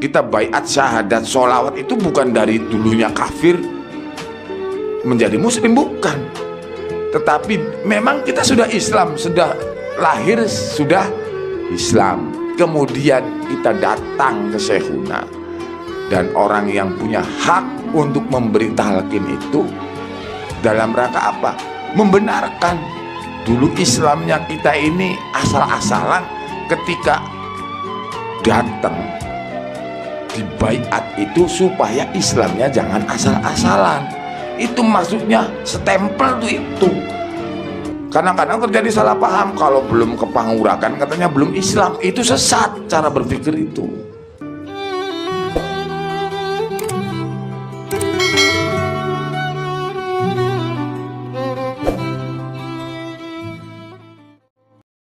kita bayat syahadat sholawat itu bukan dari dulunya kafir menjadi muslim bukan tetapi memang kita sudah Islam sudah lahir sudah Islam kemudian kita datang ke Syekhuna dan orang yang punya hak untuk memberi talqin itu dalam rangka apa? Membenarkan dulu Islamnya kita ini asal-asalan ketika datang dibaiat itu supaya Islamnya jangan asal-asalan itu maksudnya stempel tuh itu kadang-kadang terjadi salah paham kalau belum kepangurakan katanya belum Islam itu sesat cara berpikir itu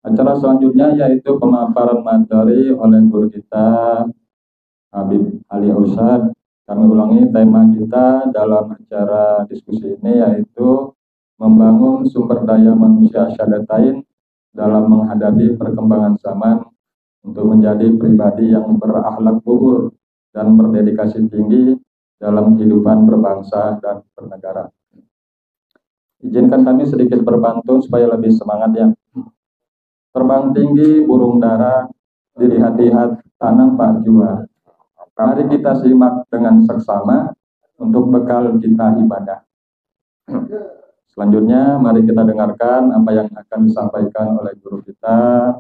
Acara selanjutnya yaitu pemaparan materi oleh guru kita Habib Ali Ausad. Kami ulangi tema kita dalam acara diskusi ini yaitu membangun sumber daya manusia syadatain dalam menghadapi perkembangan zaman untuk menjadi pribadi yang berakhlak buhur dan berdedikasi tinggi dalam kehidupan berbangsa dan bernegara. Izinkan kami sedikit berpantun supaya lebih semangat ya. Terbang tinggi burung dara, dilihat-lihat tanam Pak jua. Mari kita simak dengan seksama untuk bekal kita ibadah. Selanjutnya, mari kita dengarkan apa yang akan disampaikan oleh guru kita,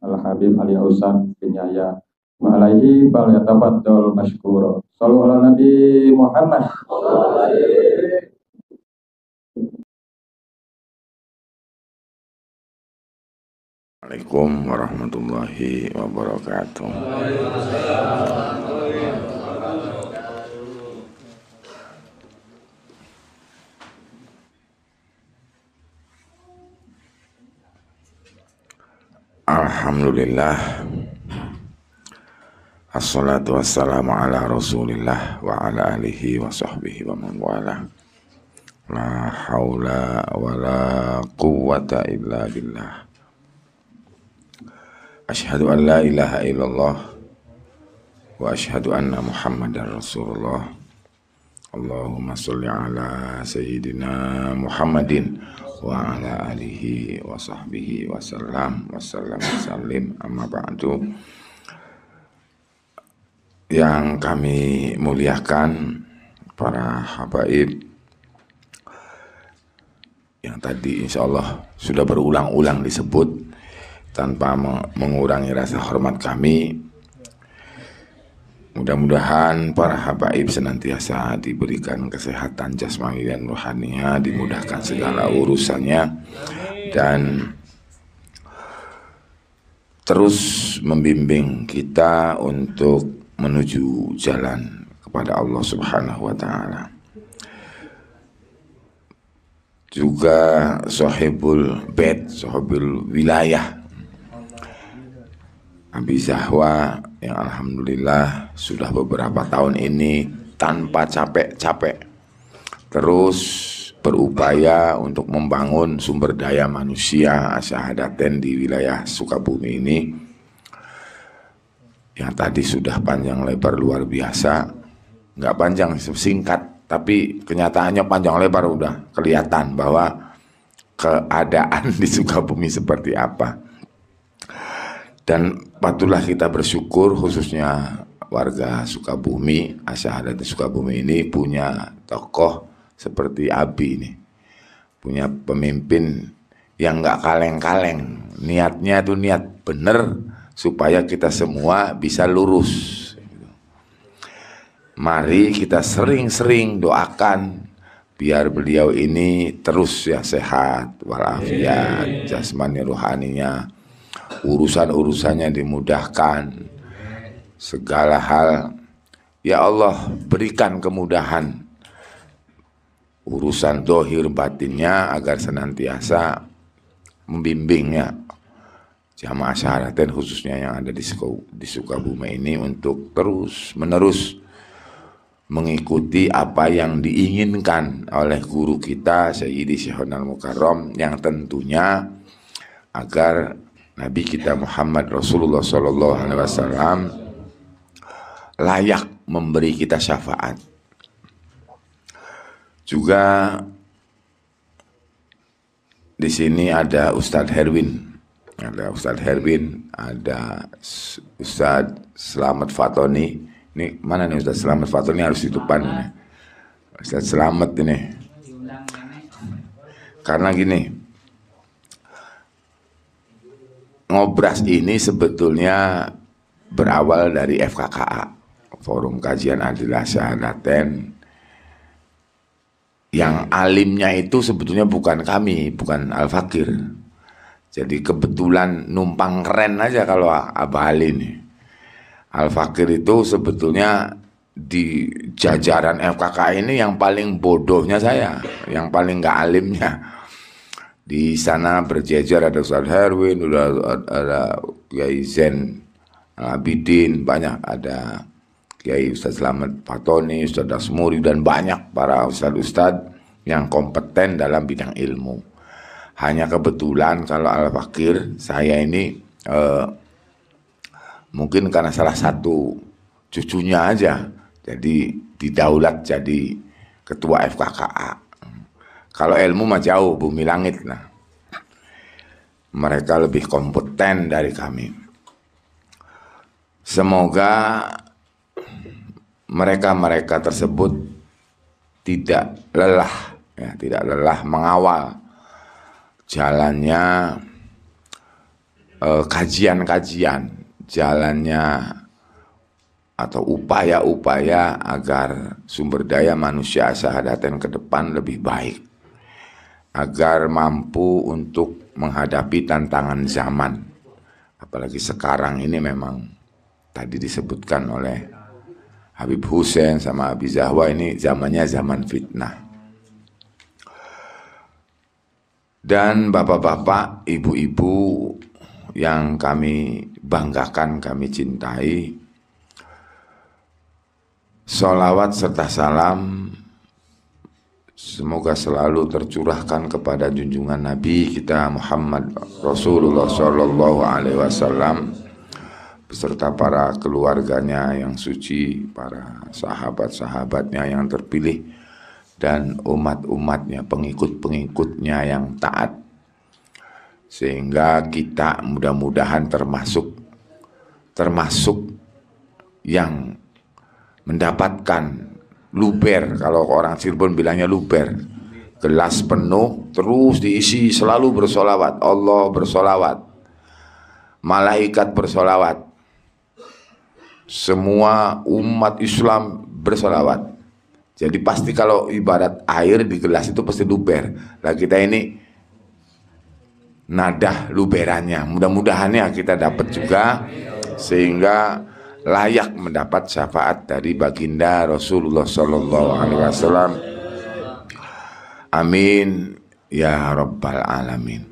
Al-Habib Ali Hausan bin Yahya. Wa alaihi fal mashkuro. ala Nabi Muhammad. Assalamualaikum warahmatullahi wabarakatuh. Alhamdulillah Assalatu wassalamu ala rasulillah Wa ala alihi wa sahbihi wa man wala La hawla wa la quwata illa billah Ashhadu an la ilaha illallah Wa ashhadu anna muhammadan rasulullah Allahumma salli ala Sayyidina Muhammadin wa ala alihi wa sahbihi wa sallam wa sallam wa sallim amma ba'du yang kami muliakan para habaib yang tadi insya Allah sudah berulang-ulang disebut tanpa mengurangi rasa hormat kami Mudah-mudahan para habaib senantiasa diberikan kesehatan jasmani dan rohaninya, dimudahkan segala urusannya dan terus membimbing kita untuk menuju jalan kepada Allah Subhanahu wa taala. Juga sohibul bed, sohibul wilayah Abi Zahwa yang alhamdulillah sudah beberapa tahun ini tanpa capek-capek terus berupaya untuk membangun sumber daya manusia dan di wilayah Sukabumi ini yang tadi sudah panjang lebar luar biasa nggak panjang singkat tapi kenyataannya panjang lebar udah kelihatan bahwa keadaan di Sukabumi seperti apa dan patutlah kita bersyukur khususnya warga Sukabumi, Asyahadat Sukabumi ini punya tokoh seperti Abi ini. Punya pemimpin yang nggak kaleng-kaleng. Niatnya itu niat bener supaya kita semua bisa lurus. Mari kita sering-sering doakan biar beliau ini terus ya sehat walafiat jasmani rohaninya urusan-urusannya dimudahkan segala hal ya Allah berikan kemudahan urusan dohir batinnya agar senantiasa membimbingnya jamaah syaratin khususnya yang ada di, di Sukabumi ini untuk terus menerus mengikuti apa yang diinginkan oleh guru kita Sayyidi Syekhonal Mukarram yang tentunya agar Nabi kita Muhammad Rasulullah Sallallahu Alaihi Wasallam layak memberi kita syafaat. Juga di sini ada Ustadz Herwin, ada Ustadz Herwin, ada Ustadz Selamat Fatoni. Ini mana nih Ustadz Selamat Fatoni harus di depan nih. Ustadz Selamat ini. Karena gini, ngobras ini sebetulnya berawal dari FKKA Forum Kajian Adilah Sehanaten yang alimnya itu sebetulnya bukan kami, bukan Al Fakir. Jadi kebetulan numpang keren aja kalau Abah Ali ini. Al Fakir itu sebetulnya di jajaran FKK ini yang paling bodohnya saya, yang paling nggak alimnya di sana berjejer ada Ustaz Herwin, ada, ada Kiai Zen Abidin, banyak ada Kiai Ustaz Selamat Patoni, Ustaz Dasmuri dan banyak para ustaz-ustaz yang kompeten dalam bidang ilmu. Hanya kebetulan kalau Al Fakir saya ini eh, mungkin karena salah satu cucunya aja jadi didaulat jadi ketua FKKA kalau ilmu mah jauh bumi langit nah. Mereka lebih kompeten dari kami. Semoga mereka-mereka tersebut tidak lelah, ya, tidak lelah mengawal jalannya eh, kajian-kajian, eh, jalannya atau upaya-upaya agar sumber daya manusia Sahadaten ke depan lebih baik agar mampu untuk menghadapi tantangan zaman. Apalagi sekarang ini memang tadi disebutkan oleh Habib Hussein sama Habib Zahwa ini zamannya zaman fitnah. Dan bapak-bapak, ibu-ibu yang kami banggakan, kami cintai, solawat serta salam Semoga selalu tercurahkan kepada junjungan Nabi kita Muhammad Rasulullah Shallallahu Alaihi Wasallam beserta para keluarganya yang suci, para sahabat-sahabatnya yang terpilih dan umat-umatnya, pengikut-pengikutnya yang taat. Sehingga kita mudah-mudahan termasuk termasuk yang mendapatkan luber kalau orang Cirebon bilangnya luber gelas penuh terus diisi selalu bersolawat Allah bersolawat malaikat bersolawat semua umat Islam bersolawat jadi pasti kalau ibarat air di gelas itu pasti luber lah kita ini nadah luberannya mudah-mudahan ya kita dapat juga sehingga layak mendapat syafaat dari baginda Rasulullah Sallallahu Alaihi Wasallam. Amin ya Rabbal Alamin.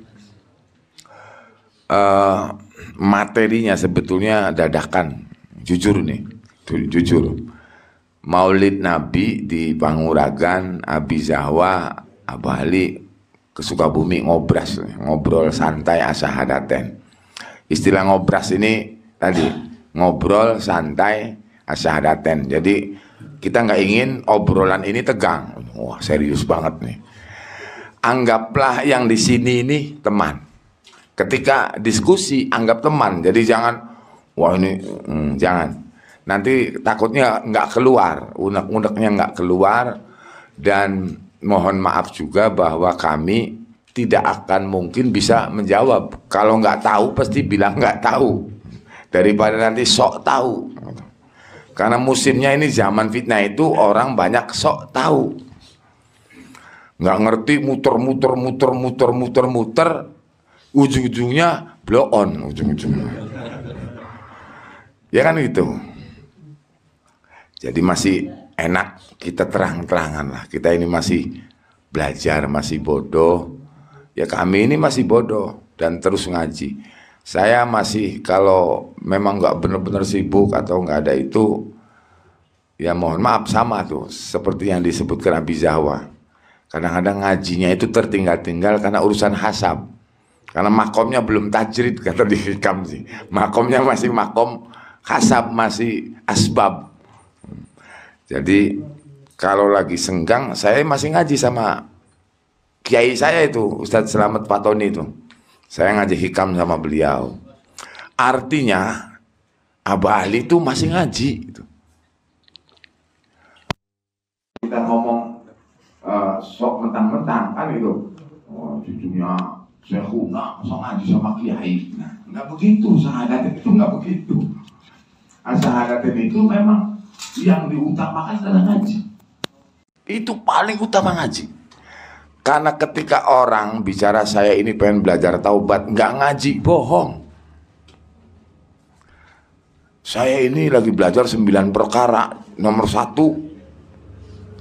Uh, materinya sebetulnya dadakan, jujur nih, jujur. Maulid Nabi di Panguragan, Abi Zahwa, Abu Ali ke Sukabumi ngobras, ngobrol santai asahadaten. Istilah ngobras ini tadi ngobrol santai asyhadaten Jadi kita nggak ingin obrolan ini tegang. Wah serius banget nih. Anggaplah yang di sini ini teman. Ketika diskusi anggap teman. Jadi jangan wah ini hmm, jangan. Nanti takutnya nggak keluar, unek-uneknya nggak keluar dan mohon maaf juga bahwa kami tidak akan mungkin bisa menjawab. Kalau nggak tahu pasti bilang nggak tahu daripada nanti sok tahu karena musimnya ini zaman fitnah itu orang banyak sok tahu nggak ngerti muter muter muter muter muter muter ujung-ujungnya blow on ujung-ujungnya ya kan gitu jadi masih enak kita terang-terangan lah kita ini masih belajar masih bodoh ya kami ini masih bodoh dan terus ngaji saya masih kalau memang nggak benar-benar sibuk atau nggak ada itu ya mohon maaf sama tuh seperti yang disebutkan Abi Zahwa kadang-kadang ngajinya itu tertinggal-tinggal karena urusan hasab karena makomnya belum tajrid kata dihikam sih makomnya masih makom hasab masih asbab jadi kalau lagi senggang saya masih ngaji sama kiai saya itu Ustadz Selamat Patoni itu saya ngaji hikam sama beliau. Artinya Abah Ali itu masih ngaji gitu. Kita ngomong uh, sok mentang-mentang kan itu. Oh, cucunya kuna masa ngaji sama kiai. Nah, enggak begitu sahadat itu enggak begitu. Nah, sahadat itu memang yang diutamakan adalah ngaji. Itu paling utama ngaji. Karena ketika orang bicara saya ini pengen belajar taubat, nggak ngaji, bohong. Saya ini lagi belajar sembilan perkara, nomor satu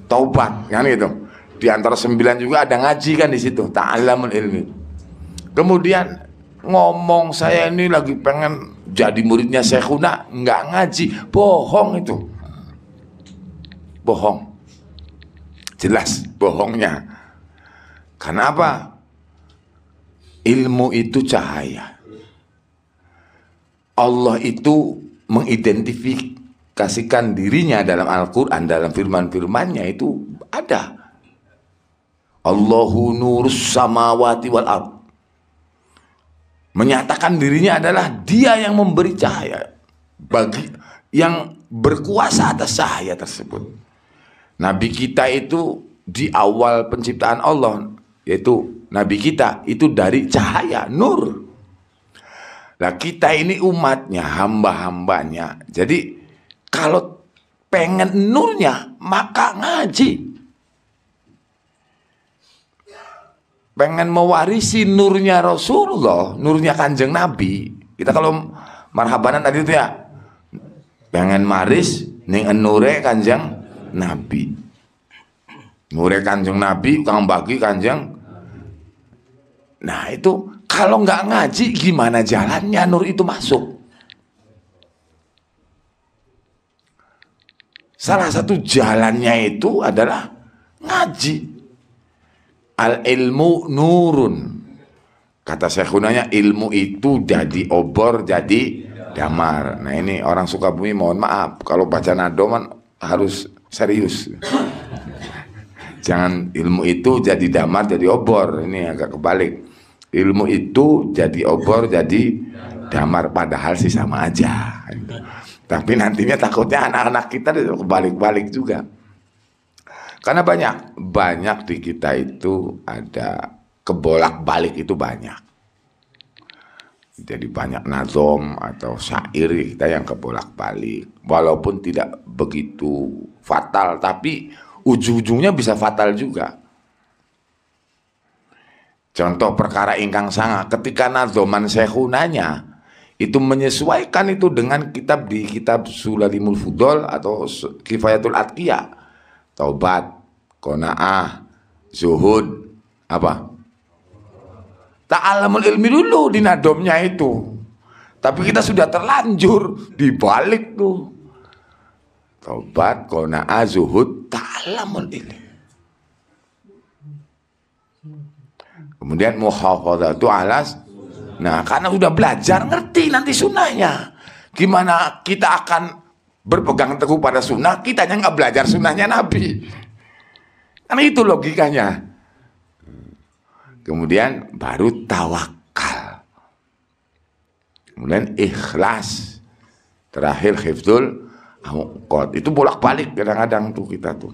taubat, kan itu. Di antara sembilan juga ada ngaji kan di situ, ta'alamul ilmi. Kemudian ngomong saya ini lagi pengen jadi muridnya Syekhuna, nggak ngaji, bohong itu. Bohong. Jelas bohongnya karena apa? Ilmu itu cahaya. Allah itu mengidentifikasikan dirinya dalam Al-Quran, dalam firman-firmannya itu ada. Allahu nurus samawati wal ard. Menyatakan dirinya adalah dia yang memberi cahaya bagi yang berkuasa atas cahaya tersebut. Nabi kita itu di awal penciptaan Allah yaitu Nabi kita itu dari cahaya nur. lah kita ini umatnya, hamba-hambanya. Jadi kalau pengen nurnya maka ngaji. Pengen mewarisi nurnya Rasulullah, nurnya kanjeng Nabi. Kita kalau marhabanan tadi itu ya, pengen maris ning enure kanjeng Nabi. Murid kanjeng Nabi, kang bagi kanjeng. Nah itu kalau nggak ngaji gimana jalannya nur itu masuk? Salah satu jalannya itu adalah ngaji. Al ilmu nurun. Kata saya kunanya ilmu itu jadi obor, jadi damar. Nah ini orang suka bumi, mohon maaf kalau baca nadoman harus serius. Jangan ilmu itu jadi damar jadi obor. Ini agak kebalik. Ilmu itu jadi obor jadi damar padahal sih sama aja. Tapi nantinya takutnya anak-anak kita kebalik-balik juga. Karena banyak, banyak di kita itu ada kebolak-balik itu banyak jadi banyak nazom atau syair kita yang kebolak-balik walaupun tidak begitu fatal tapi ujung-ujungnya bisa fatal juga. Contoh perkara ingkang sanga ketika nazoman sehunanya itu menyesuaikan itu dengan kitab di kitab Sulalimul Fudol atau Kifayatul Atqiyah. Taubat, Kona'ah, Zuhud, apa? Ta'alamul ilmi dulu di nadomnya itu. Tapi kita sudah terlanjur dibalik tuh tobat kona azuhud talamun ini. Kemudian itu alas. Nah, karena sudah belajar ngerti nanti sunnahnya. Gimana kita akan berpegang teguh pada sunnah, Kita hanya nggak belajar sunnahnya Nabi. Karena itu logikanya. Kemudian baru tawakal. Kemudian ikhlas. Terakhir khifdul angkot. Itu bolak-balik kadang-kadang tuh kita tuh.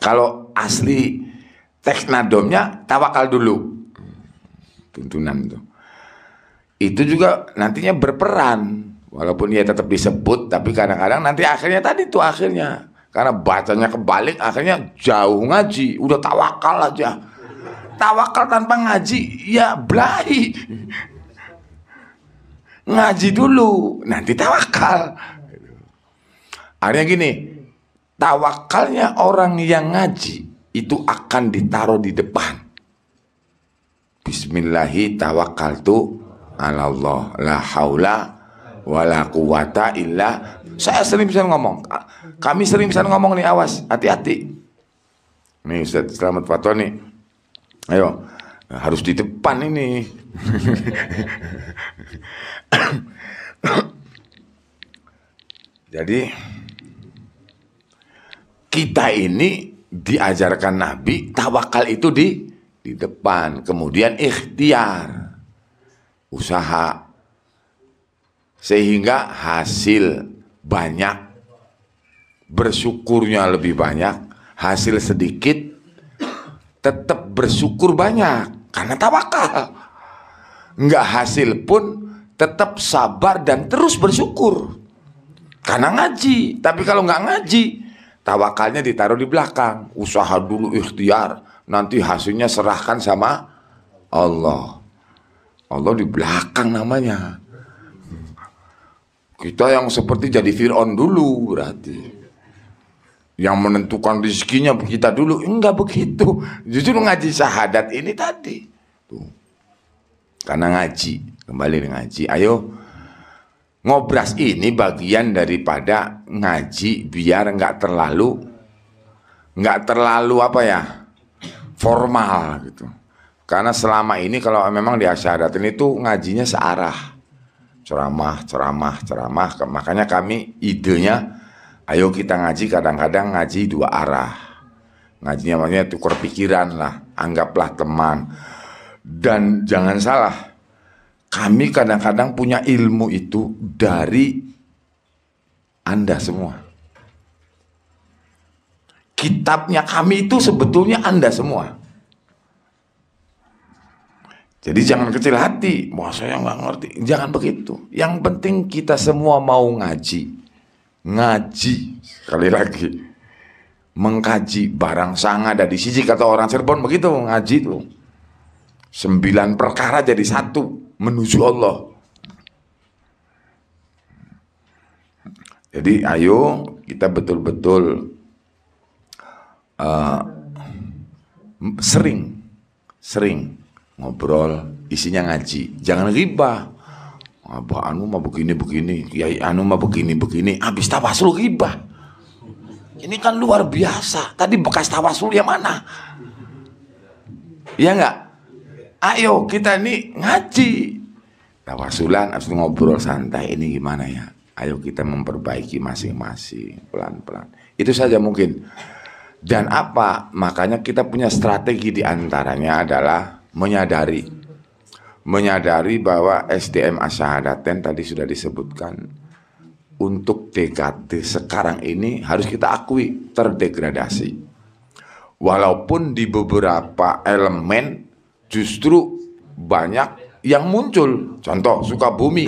Kalau asli teknadomnya tawakal dulu. Tuntunan itu. Itu juga nantinya berperan. Walaupun dia tetap disebut, tapi kadang-kadang nanti akhirnya tadi tuh akhirnya. Karena bacanya kebalik, akhirnya jauh ngaji. Udah tawakal aja. Tawakal tanpa ngaji, ya belai. Ngaji dulu, nanti tawakal. Artinya gini, tawakalnya orang yang ngaji itu akan ditaruh di depan. Bismillahi tawakal tu Allah la haula wala quwata illa saya sering bisa ngomong kami sering bisa ngomong nih awas hati-hati nih Ustaz Selamat Fatwa nih ayo harus di depan ini jadi kita ini diajarkan Nabi tawakal itu di di depan, kemudian ikhtiar, usaha sehingga hasil banyak bersyukurnya lebih banyak, hasil sedikit tetap bersyukur banyak karena tawakal. Nggak hasil pun tetap sabar dan terus bersyukur karena ngaji. Tapi kalau nggak ngaji, tawakalnya ditaruh di belakang usaha dulu ikhtiar nanti hasilnya serahkan sama Allah Allah di belakang namanya kita yang seperti jadi Fir'aun dulu berarti yang menentukan rezekinya kita dulu enggak begitu justru ngaji syahadat ini tadi tuh karena ngaji kembali ngaji ayo Ngobras ini bagian daripada ngaji biar nggak terlalu nggak terlalu apa ya formal gitu. Karena selama ini kalau memang di ini itu ngajinya searah. Ceramah, ceramah, ceramah. Makanya kami idenya ayo kita ngaji kadang-kadang ngaji dua arah. Ngajinya maksudnya tukar pikiran lah, anggaplah teman. Dan jangan salah, kami kadang-kadang punya ilmu itu dari Anda semua. Kitabnya kami itu sebetulnya Anda semua. Jadi jangan kecil hati, wah saya nggak ngerti. Jangan begitu. Yang penting kita semua mau ngaji. Ngaji, sekali lagi. Mengkaji barang sanga di sisi kata orang Cirebon begitu ngaji tuh. Sembilan perkara jadi satu menuju Allah. Jadi ayo kita betul-betul uh, sering sering ngobrol isinya ngaji jangan riba apa anu mah begini begini kiai anu mah begini begini habis tawasul riba ini kan luar biasa tadi bekas tawasul yang mana ya enggak ayo kita ini ngaji tawasulan nah, harus ngobrol santai ini gimana ya ayo kita memperbaiki masing-masing pelan-pelan itu saja mungkin dan apa makanya kita punya strategi diantaranya adalah menyadari menyadari bahwa SDM asyahadaten tadi sudah disebutkan untuk DKT sekarang ini harus kita akui terdegradasi walaupun di beberapa elemen justru banyak yang muncul. Contoh Sukabumi.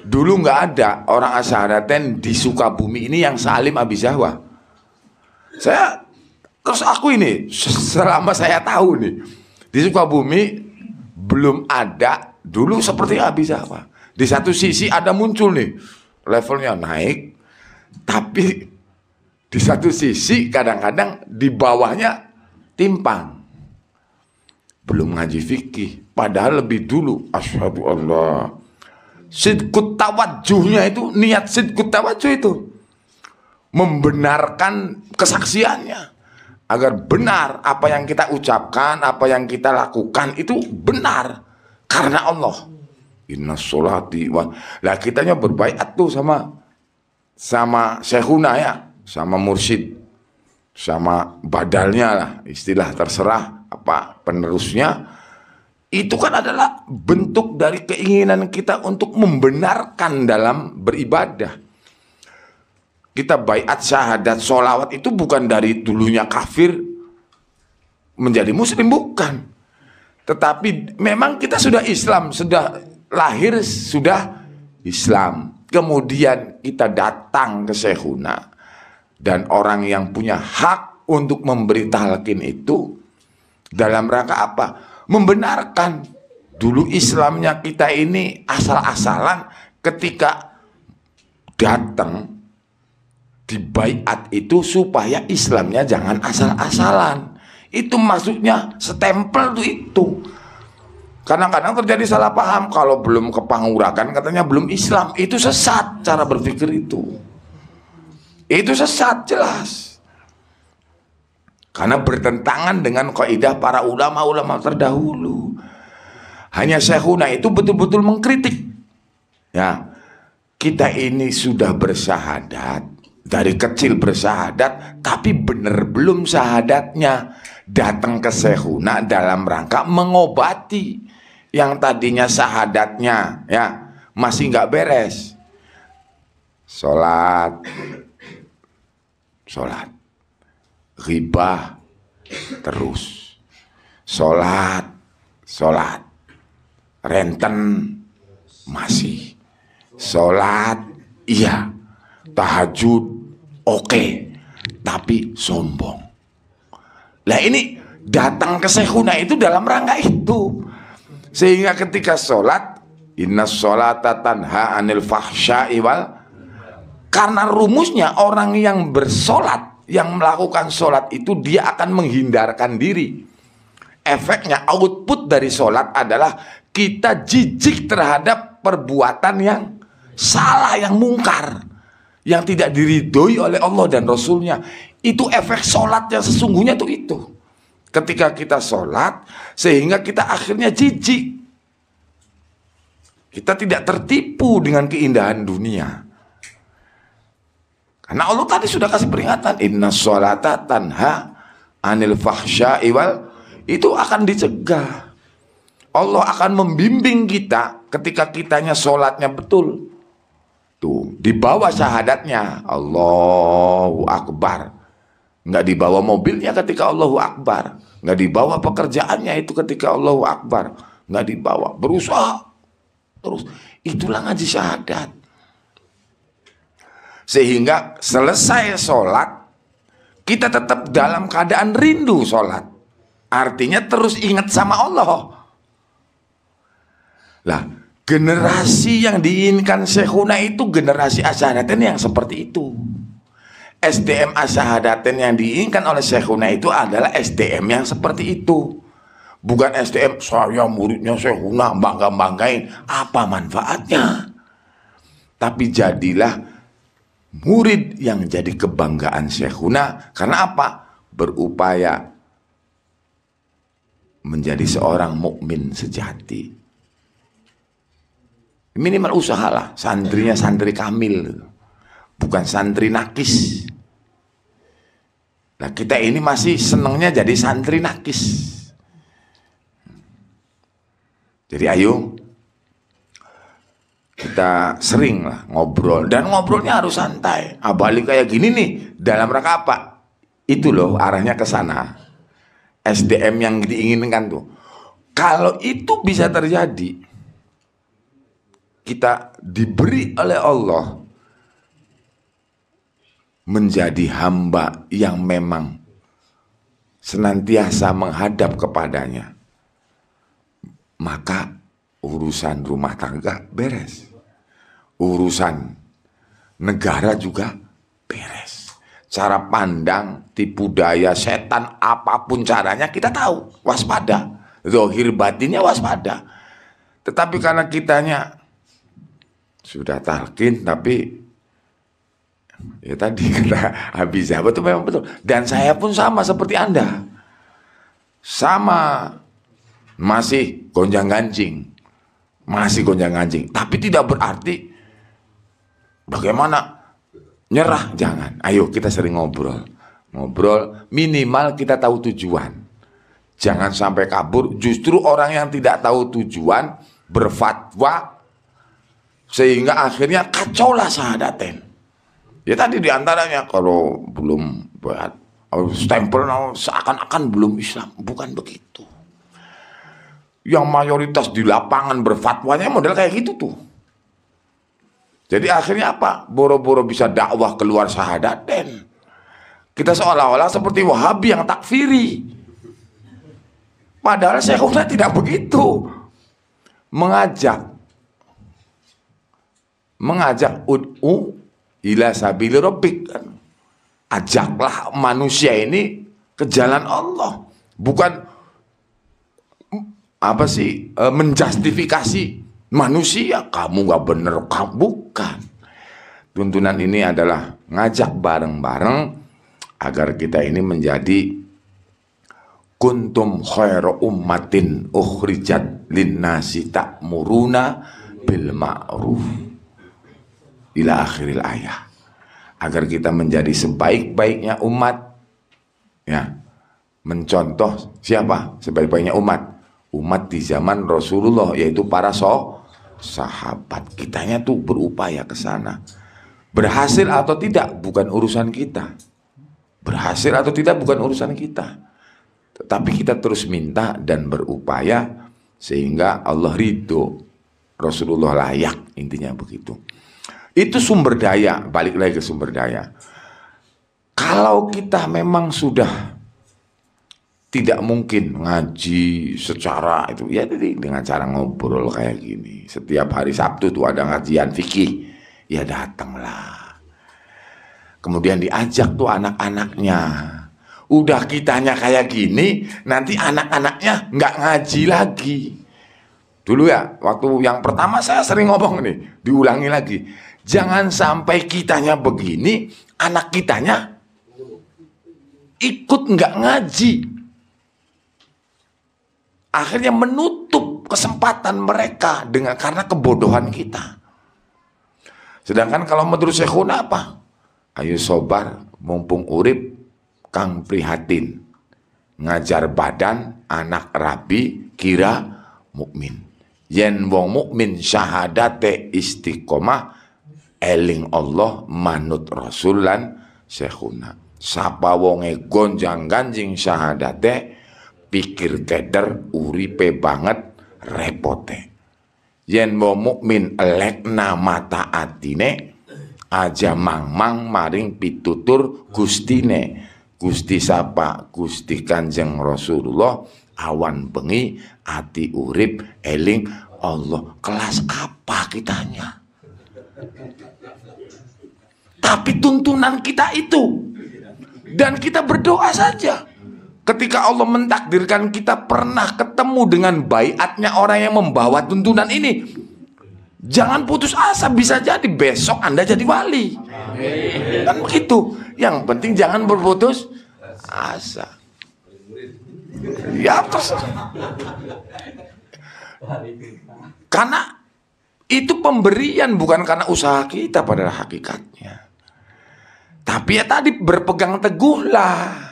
Dulu nggak ada orang Asharaten di Sukabumi ini yang Salim jawa. Saya terus aku ini selama saya tahu nih di Sukabumi belum ada dulu seperti jawa. Di satu sisi ada muncul nih levelnya naik, tapi di satu sisi kadang-kadang di bawahnya timpang belum ngaji fikih padahal lebih dulu asyhadu Allah sidkut tawajuhnya itu niat sidkut tawajuh itu membenarkan kesaksiannya agar benar apa yang kita ucapkan apa yang kita lakukan itu benar karena Allah inna solati wa lah kitanya berbaikat tuh sama sama syekhuna ya sama mursid, sama badalnya lah istilah terserah apa penerusnya itu kan adalah bentuk dari keinginan kita untuk membenarkan dalam beribadah. Kita bayat syahadat sholawat itu bukan dari dulunya kafir menjadi muslim bukan. Tetapi memang kita sudah Islam, sudah lahir sudah Islam. Kemudian kita datang ke Sehuna dan orang yang punya hak untuk memberi talqin itu dalam rangka apa? Membenarkan dulu Islamnya kita ini asal-asalan ketika datang di bayat itu supaya Islamnya jangan asal-asalan. Itu maksudnya setempel tuh itu. Kadang-kadang terjadi salah paham kalau belum kepangurakan katanya belum Islam. Itu sesat cara berpikir itu. Itu sesat jelas karena bertentangan dengan kaidah para ulama-ulama terdahulu. Hanya Syekhuna itu betul-betul mengkritik. Ya, kita ini sudah bersahadat dari kecil bersahadat tapi benar belum sahadatnya datang ke Syekhuna dalam rangka mengobati yang tadinya sahadatnya ya masih nggak beres sholat sholat Ribah terus. Sholat, sholat. Renten masih. Sholat, iya. Tahajud, oke. Okay. Tapi sombong. Lah ini datang ke sehuna itu dalam rangka itu. Sehingga ketika sholat, inna sholata tanha anil fahsya'i wal karena rumusnya orang yang bersolat yang melakukan sholat itu dia akan menghindarkan diri. Efeknya output dari sholat adalah kita jijik terhadap perbuatan yang salah, yang mungkar. Yang tidak diridhoi oleh Allah dan Rasulnya. Itu efek sholat yang sesungguhnya itu itu. Ketika kita sholat, sehingga kita akhirnya jijik. Kita tidak tertipu dengan keindahan dunia. Karena Allah tadi sudah kasih peringatan inna sholata tanha anil fahsya iwal itu akan dicegah. Allah akan membimbing kita ketika kitanya sholatnya betul. Tuh, dibawa syahadatnya. Allahu Akbar. Nggak dibawa mobilnya ketika Allahu Akbar. Nggak dibawa pekerjaannya itu ketika Allahu Akbar. Nggak dibawa. Berusaha. Terus, itulah ngaji syahadat. Sehingga selesai sholat, kita tetap dalam keadaan rindu sholat. Artinya terus ingat sama Allah. Lah, generasi yang diinginkan Syekhuna itu generasi asyhadaten yang seperti itu. SDM asyhadaten yang diinginkan oleh Syekhuna itu adalah SDM yang seperti itu. Bukan SDM saya muridnya Syekhuna bangga-banggain apa manfaatnya. Tapi jadilah murid yang jadi kebanggaan Syekhuna karena apa? Berupaya menjadi seorang mukmin sejati. Minimal usahalah santrinya santri kamil, bukan santri nakis. Nah kita ini masih senangnya jadi santri nakis. Jadi ayo kita sering lah ngobrol dan ngobrolnya harus santai. Abali ah, kayak gini nih dalam rangka apa? Itu loh arahnya ke sana. SDM yang diinginkan tuh. Kalau itu bisa terjadi kita diberi oleh Allah menjadi hamba yang memang senantiasa menghadap kepadanya maka urusan rumah tangga beres urusan negara juga beres. Cara pandang, tipu daya, setan, apapun caranya kita tahu, waspada. Zohir batinnya waspada. Tetapi karena kitanya sudah talkin tapi ya tadi kata habis apa itu memang betul. Dan saya pun sama seperti Anda. Sama masih gonjang-ganjing. Masih gonjang-ganjing. Tapi tidak berarti Bagaimana? Nyerah jangan. Ayo kita sering ngobrol. Ngobrol minimal kita tahu tujuan. Jangan sampai kabur. Justru orang yang tidak tahu tujuan berfatwa sehingga akhirnya kacaulah sahadaten. Ya tadi diantaranya kalau belum buat stempel seakan-akan belum Islam, bukan begitu. Yang mayoritas di lapangan berfatwanya model kayak gitu tuh. Jadi akhirnya apa? Boro-boro bisa dakwah keluar dan Kita seolah-olah seperti Wahabi yang takfiri. Padahal saya Syekhuna tidak begitu. Mengajak mengajak ud'u ila sabili rabbik. Kan. Ajaklah manusia ini ke jalan Allah, bukan apa sih e, menjustifikasi manusia kamu nggak bener kamu bukan tuntunan ini adalah ngajak bareng-bareng agar kita ini menjadi kuntum khairu ummatin ukhrijat linnasi ta'muruna bil ma'ruf ila akhiril ayah agar kita menjadi sebaik-baiknya umat ya mencontoh siapa sebaik-baiknya umat umat di zaman Rasulullah yaitu para so sahabat kitanya tuh berupaya ke sana berhasil atau tidak bukan urusan kita berhasil atau tidak bukan urusan kita tetapi kita terus minta dan berupaya sehingga Allah ridho Rasulullah layak intinya begitu itu sumber daya balik lagi ke sumber daya kalau kita memang sudah tidak mungkin ngaji secara itu ya jadi dengan cara ngobrol kayak gini setiap hari Sabtu tuh ada ngajian fikih ya datanglah kemudian diajak tuh anak-anaknya udah kitanya kayak gini nanti anak-anaknya nggak ngaji lagi dulu ya waktu yang pertama saya sering ngomong nih diulangi lagi jangan sampai kitanya begini anak kitanya ikut nggak ngaji akhirnya menutup kesempatan mereka dengan karena kebodohan kita. Sedangkan kalau menurut Syekhuna apa? Ayo sobar, mumpung urip, kang prihatin. Ngajar badan, anak rabi, kira mukmin. Yen wong mukmin syahadate istiqomah, eling Allah manut rasulan Syekhuna. Sapa wonge gonjang ganjing syahadate, pikir teder uripe banget repote yen mau mukmin elekna mata atine aja mang mang maring pitutur gustine gusti sapa gusti kanjeng rasulullah awan bengi ati urip eling Allah kelas apa kitanya tapi tuntunan kita itu dan kita berdoa saja Ketika Allah mentakdirkan kita pernah ketemu dengan baiatnya orang yang membawa tuntunan ini, jangan putus asa. Bisa jadi besok Anda jadi wali. Amin. Kan begitu. Yang penting jangan berputus asa. Ya terus. Karena itu pemberian bukan karena usaha kita pada hakikatnya. Tapi ya tadi berpegang teguhlah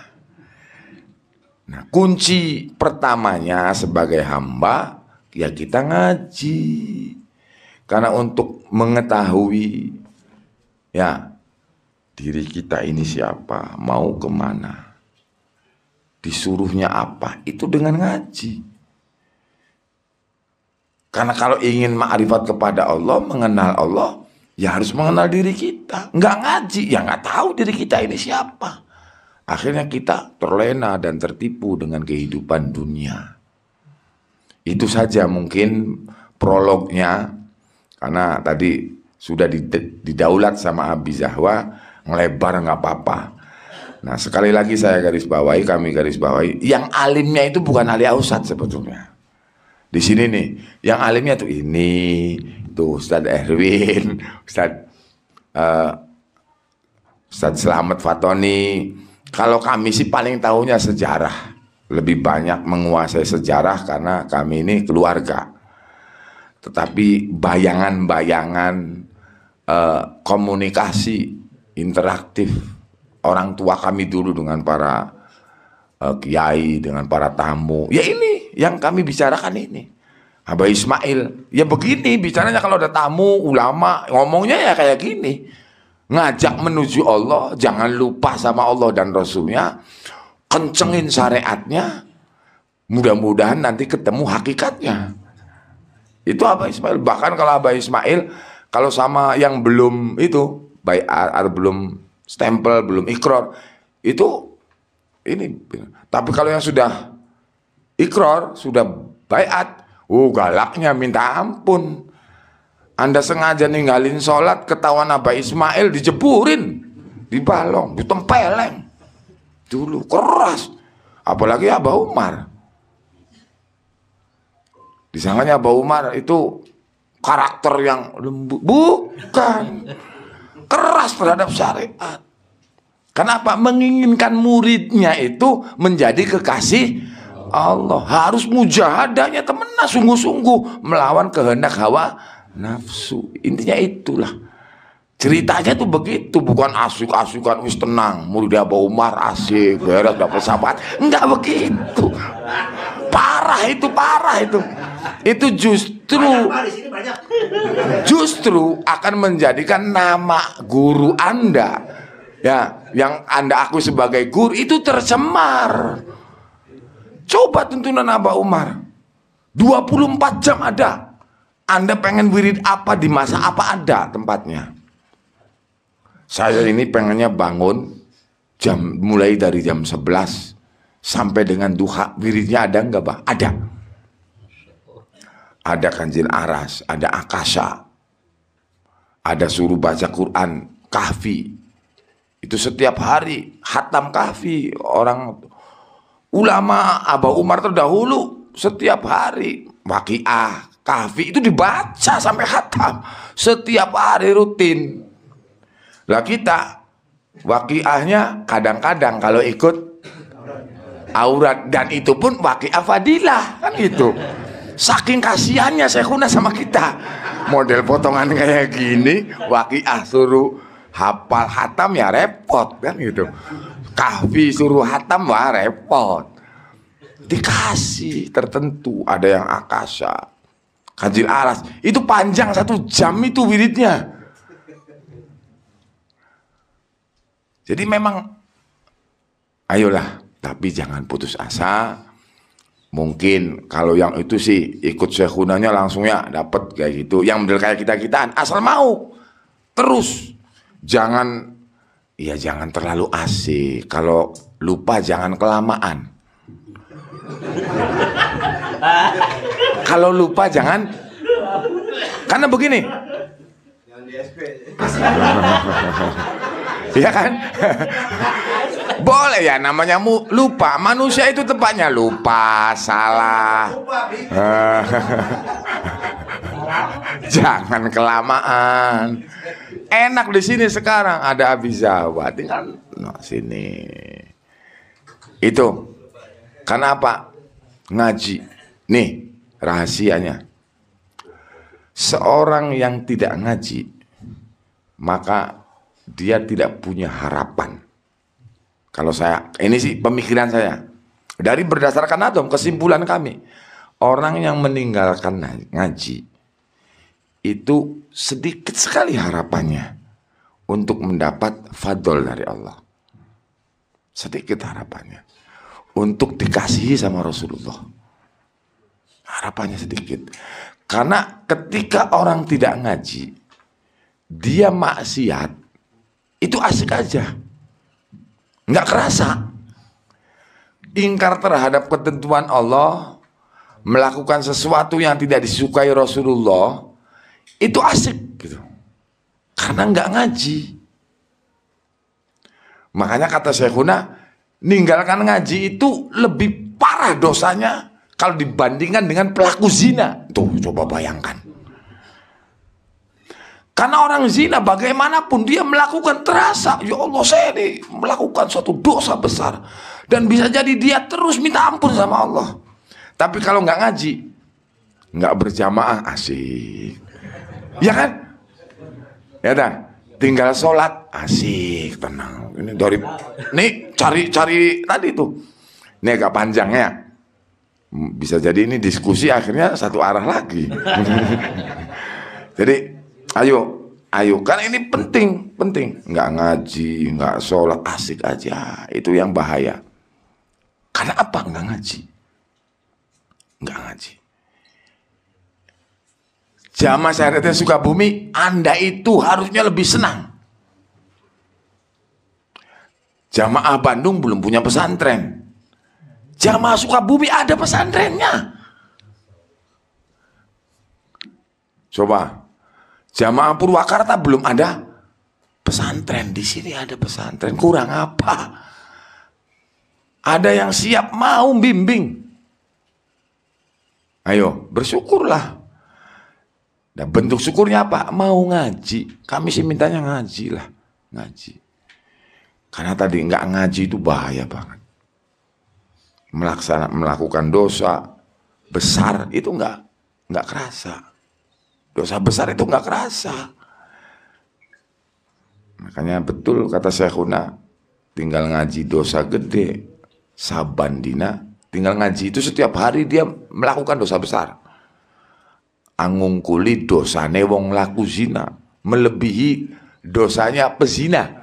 Nah, kunci pertamanya sebagai hamba ya kita ngaji. Karena untuk mengetahui ya diri kita ini siapa, mau kemana, disuruhnya apa, itu dengan ngaji. Karena kalau ingin ma'rifat kepada Allah, mengenal Allah, ya harus mengenal diri kita. Nggak ngaji, ya nggak tahu diri kita ini siapa. Akhirnya kita terlena dan tertipu dengan kehidupan dunia. Itu saja mungkin prolognya karena tadi sudah didaulat sama Abi Zahwa ngelebar nggak apa-apa. Nah sekali lagi saya garis bawahi kami garis bawahi yang alimnya itu bukan ahli ausat sebetulnya. Di sini nih yang alimnya tuh ini tuh Ustadz Erwin, Ustadz uh, Ustadz Selamat Fatoni, kalau kami sih paling tahunya sejarah. Lebih banyak menguasai sejarah karena kami ini keluarga. Tetapi bayangan-bayangan eh, komunikasi interaktif orang tua kami dulu dengan para eh, kiai, dengan para tamu. Ya ini yang kami bicarakan ini. Abah Ismail. Ya begini bicaranya kalau ada tamu, ulama, ngomongnya ya kayak gini ngajak menuju Allah, jangan lupa sama Allah dan Rasulnya, kencengin syariatnya, mudah-mudahan nanti ketemu hakikatnya. Itu apa Ismail. Bahkan kalau Abah Ismail, kalau sama yang belum itu, baik belum stempel, belum ikrar, itu ini. Tapi kalau yang sudah ikrar, sudah bayat, uh galaknya minta ampun. Anda sengaja ninggalin sholat, ketahuan Abah Ismail dijeburin, di dibalong, ditempeleng. Dulu keras, apalagi Abah Umar. Disangkanya Abah Umar itu karakter yang lembut, bukan keras terhadap syariat. Kenapa menginginkan muridnya itu menjadi kekasih Allah? Harus mujahadahnya temennya sungguh-sungguh melawan kehendak hawa nafsu. Intinya itulah. Ceritanya tuh begitu, bukan asyik-asyikan wis tenang, murid Abu Umar asyik beres dapat sahabat. Enggak begitu. Parah itu, parah itu. Itu justru justru akan menjadikan nama guru Anda ya, yang Anda aku sebagai guru itu tercemar. Coba tuntunan Abu Umar. 24 jam ada anda pengen wirid apa di masa apa ada tempatnya. Saya ini pengennya bangun jam mulai dari jam 11 sampai dengan duha wiridnya ada enggak bah? Ada. Ada kanjil aras, ada akasha, ada suruh baca Quran, kahfi. Itu setiap hari hatam kahfi orang ulama abu Umar terdahulu setiap hari wakiah Kahfi itu dibaca sampai hatam setiap hari rutin. Lah kita wakiahnya kadang-kadang kalau ikut aurat dan itu pun wakiah fadilah kan gitu. Saking kasihannya saya kuna sama kita. Model potongan kayak gini wakiah suruh hafal hatam ya repot kan gitu. Kahfi suruh hatam wah repot. Dikasih tertentu ada yang akasa, Kanjil Aras. Itu panjang satu jam itu wiridnya. Jadi memang ayolah, tapi jangan putus asa. Mungkin kalau yang itu sih ikut sekunanya ya dapat kayak gitu. Yang model kayak kita-kitaan asal mau. Terus jangan ya jangan terlalu asik. Kalau lupa jangan kelamaan. Kalau lupa jangan karena begini. Iya kan? Boleh ya namanya mu, lupa. Manusia itu tempatnya lupa, salah. Jangan kelamaan. Enak di sini sekarang ada Abizawa, tinggal no, sini. Itu. Karena apa? Ngaji. Nih, rahasianya. Seorang yang tidak ngaji, maka dia tidak punya harapan. Kalau saya, ini sih pemikiran saya. Dari berdasarkan atom, kesimpulan kami. Orang yang meninggalkan ngaji, itu sedikit sekali harapannya untuk mendapat fadl dari Allah. Sedikit harapannya. Untuk dikasihi sama Rasulullah. Harapannya sedikit. Karena ketika orang tidak ngaji, dia maksiat, itu asik aja. Nggak kerasa. Ingkar terhadap ketentuan Allah, melakukan sesuatu yang tidak disukai Rasulullah, itu asik gitu. Karena nggak ngaji. Makanya kata Syekhuna, ninggalkan ngaji itu lebih parah dosanya kalau dibandingkan dengan pelaku zina. Tuh, coba bayangkan. Karena orang zina bagaimanapun dia melakukan terasa, ya Allah saya ini melakukan suatu dosa besar. Dan bisa jadi dia terus minta ampun sama Allah. Tapi kalau nggak ngaji, nggak berjamaah asik. Ya kan? Ya dah, tinggal sholat asik tenang. Ini dari nih cari cari tadi tuh. Ini agak panjang ya bisa jadi ini diskusi akhirnya satu arah lagi. jadi ayo ayo kan ini penting penting nggak ngaji nggak sholat asik aja itu yang bahaya. Karena apa nggak ngaji? Nggak ngaji. Jamaah suka bumi Anda itu harusnya lebih senang. Jamaah Bandung belum punya pesantren. Jamaah Sukabumi ada pesantrennya. Coba. Jamaah Purwakarta belum ada pesantren. Di sini ada pesantren. Kurang apa? Ada yang siap mau bimbing. Ayo, bersyukurlah. Nah, bentuk syukurnya apa? Mau ngaji. Kami sih mintanya ngaji lah. Ngaji. Karena tadi nggak ngaji itu bahaya banget melaksana, melakukan dosa besar itu nggak nggak kerasa. Dosa besar itu nggak kerasa. Makanya betul kata Syekhuna, tinggal ngaji dosa gede, saban dina, tinggal ngaji itu setiap hari dia melakukan dosa besar. Angung kuli dosa wong laku zina, melebihi dosanya pezina.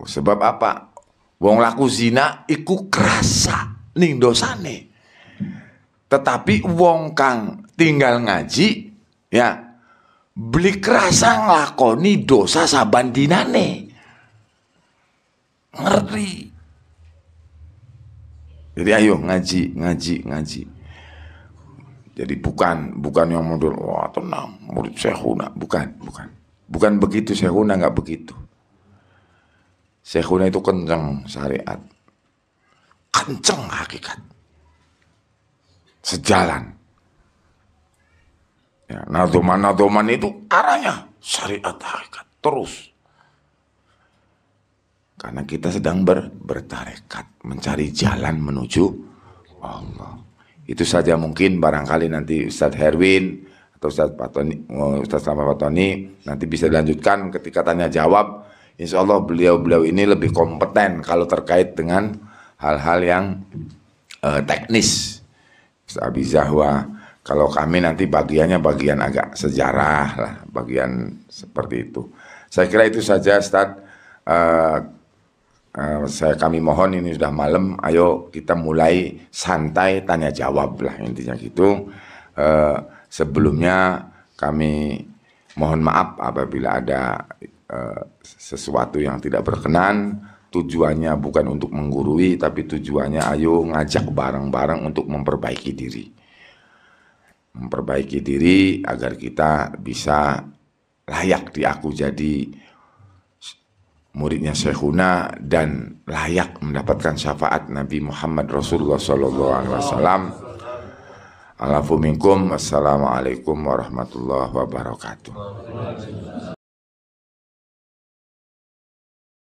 Oh, sebab apa? Wong laku zina iku kerasa ning dosane. Tetapi wong kang tinggal ngaji ya beli kerasa nglakoni dosa saban dinane. Ngeri. Jadi ayo ngaji, ngaji, ngaji. Jadi bukan bukan yang model wah tenang murid saya bukan bukan bukan begitu saya nggak begitu Syekhuna itu kencang syariat. Kencang hakikat. Sejalan. Ya, nadoman-nadoman itu arahnya syariat hakikat. Terus. Karena kita sedang ber, bertarekat. Mencari jalan menuju Allah. Itu saja mungkin barangkali nanti Ustadz Herwin atau Ustadz Patoni, eh, Ustadz Lama Patoni nanti bisa dilanjutkan ketika tanya jawab insya Allah beliau-beliau ini lebih kompeten kalau terkait dengan hal-hal yang uh, teknis. Abi Zahwa, kalau kami nanti bagiannya bagian agak sejarah lah, bagian seperti itu. Saya kira itu saja, Ustaz. Uh, uh, saya kami mohon ini sudah malam, ayo kita mulai santai tanya jawab lah intinya gitu. Uh, sebelumnya kami mohon maaf apabila ada Eh, sesuatu yang tidak berkenan, tujuannya bukan untuk menggurui, tapi tujuannya ayo ngajak bareng-bareng untuk memperbaiki diri. Memperbaiki diri agar kita bisa layak diaku jadi muridnya Syekhuna dan layak mendapatkan syafaat Nabi Muhammad Rasulullah Sallallahu Alaihi Wasallam. Assalamualaikum warahmatullahi wabarakatuh.